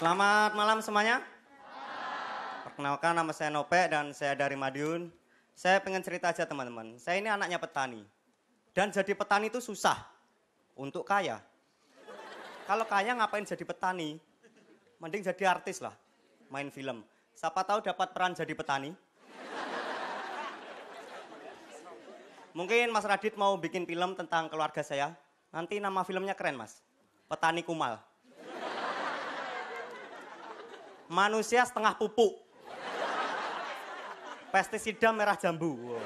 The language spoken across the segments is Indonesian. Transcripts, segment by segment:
Selamat malam semuanya. Perkenalkan nama saya Nope dan saya dari Madiun. Saya pengen cerita aja teman-teman. Saya ini anaknya petani. Dan jadi petani itu susah untuk kaya. Kalau kaya ngapain jadi petani? Mending jadi artis lah, main film. Siapa tahu dapat peran jadi petani? Mungkin Mas Radit mau bikin film tentang keluarga saya. Nanti nama filmnya keren, Mas. Petani Kumal manusia setengah pupuk. Pestisida merah jambu.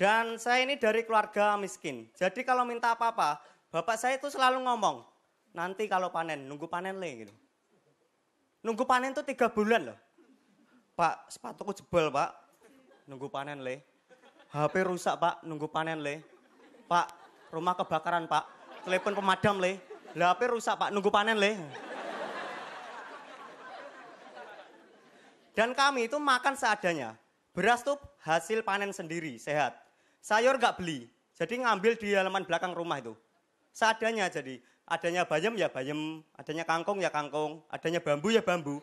Dan saya ini dari keluarga miskin. Jadi kalau minta apa-apa, bapak saya itu selalu ngomong, nanti kalau panen, nunggu panen le gitu. Nunggu panen tuh tiga bulan loh. Pak, sepatuku jebol pak, nunggu panen le. HP rusak pak, nunggu panen le. Pak, rumah kebakaran pak. Telepon pemadam leh Lah rusak pak, nunggu panen leh Dan kami itu makan seadanya. Beras tuh hasil panen sendiri, sehat. Sayur gak beli, jadi ngambil di halaman belakang rumah itu. Seadanya jadi, adanya bayam ya bayam, adanya kangkung ya kangkung, adanya bambu ya bambu.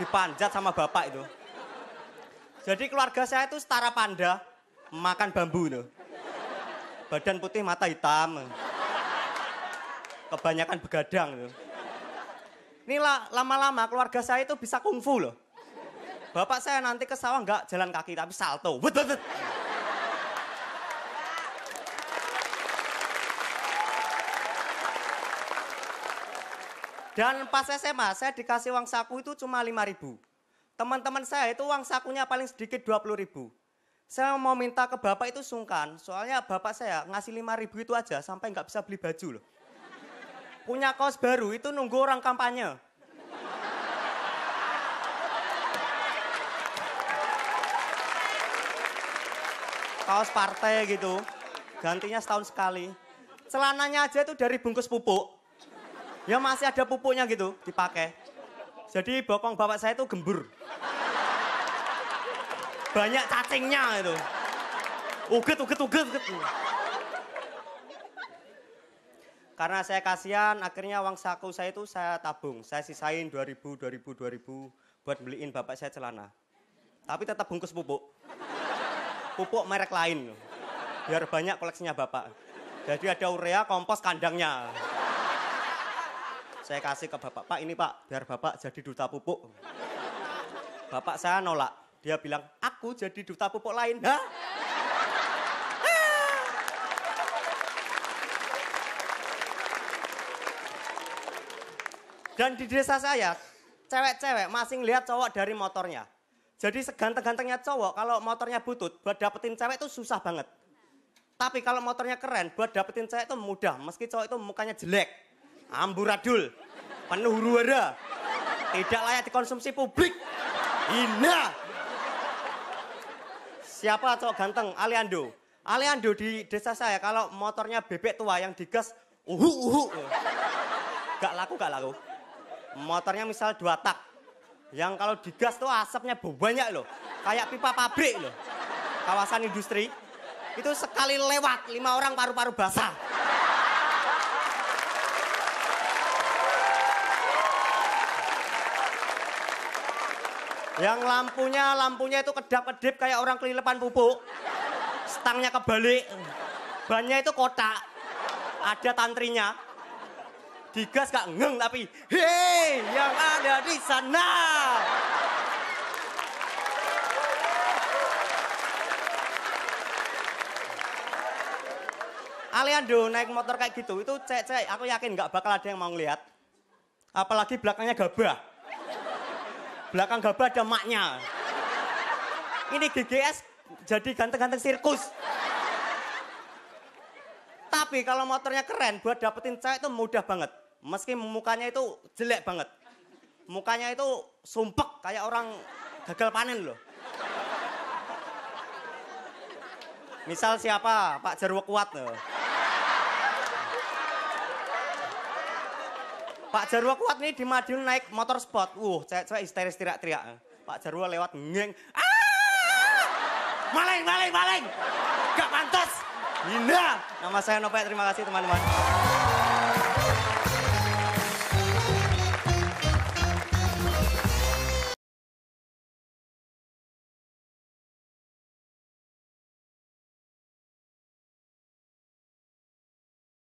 Dipanjat sama bapak itu. Jadi keluarga saya itu setara panda, makan bambu tuh badan putih mata hitam kebanyakan begadang tuh. Ini lama-lama keluarga saya itu bisa kungfu loh. Bapak saya nanti ke sawah nggak jalan kaki tapi salto. Wut, Dan pas SMA saya dikasih uang saku itu cuma 5000 ribu. Teman-teman saya itu uang sakunya paling sedikit 20 ribu. Saya mau minta ke bapak itu sungkan, soalnya bapak saya ngasih lima ribu itu aja sampai nggak bisa beli baju loh. Punya kaos baru itu nunggu orang kampanye. Kaos partai gitu, gantinya setahun sekali. Celananya aja itu dari bungkus pupuk. Ya masih ada pupuknya gitu dipakai. Jadi bokong bapak saya itu gembur. Banyak cacingnya itu. Uget, uget, uget, uget. Karena saya kasihan, akhirnya uang saku saya itu saya tabung. Saya sisain 2000, 2000, 2000 buat beliin bapak saya celana. Tapi tetap bungkus pupuk. Pupuk merek lain. Biar banyak koleksinya bapak. Jadi ada urea, kompos, kandangnya saya kasih ke bapak, Pak ini Pak, biar bapak jadi duta pupuk. Bapak saya nolak. Dia bilang, aku jadi duta pupuk lain. Hah? Ah. Dan di desa saya, cewek-cewek masih lihat cowok dari motornya. Jadi seganteng-gantengnya cowok, kalau motornya butut, buat dapetin cewek itu susah banget. Tapi kalau motornya keren, buat dapetin cewek itu mudah. Meski cowok itu mukanya jelek, amburadul, penuh huru-hara, tidak layak dikonsumsi publik, hina. Siapa cowok ganteng? Aliando. Aliando di desa saya kalau motornya bebek tua yang digas uhu uhu. Gak laku gak laku. Motornya misal dua tak. Yang kalau digas tuh asapnya banyak loh. Kayak pipa pabrik loh. Kawasan industri. Itu sekali lewat lima orang paru-paru basah. Yang lampunya lampunya itu kedap-kedip kayak orang kelilepan pupuk. Stangnya kebalik. Bannya itu kotak. Ada tantrinya. Digas gak ngeng tapi hei yang ada di sana. Aliando naik motor kayak gitu itu cek-cek aku yakin gak bakal ada yang mau ngeliat apalagi belakangnya gabah belakang gabah ada maknya. Ini GGS jadi ganteng-ganteng sirkus. Tapi kalau motornya keren, buat dapetin cewek itu mudah banget. Meski mukanya itu jelek banget. Mukanya itu sumpek kayak orang gagal panen loh. Misal siapa? Pak Jarwo Kuat loh. Pak Jarwo kuat nih di Madiun naik motor sport. Uh, cewek histeris teriak-teriak. Pak Jarwo lewat ngeng. Ah! Maling, maling, maling. Gak pantas. hina Nama saya Nopet. Terima kasih teman-teman.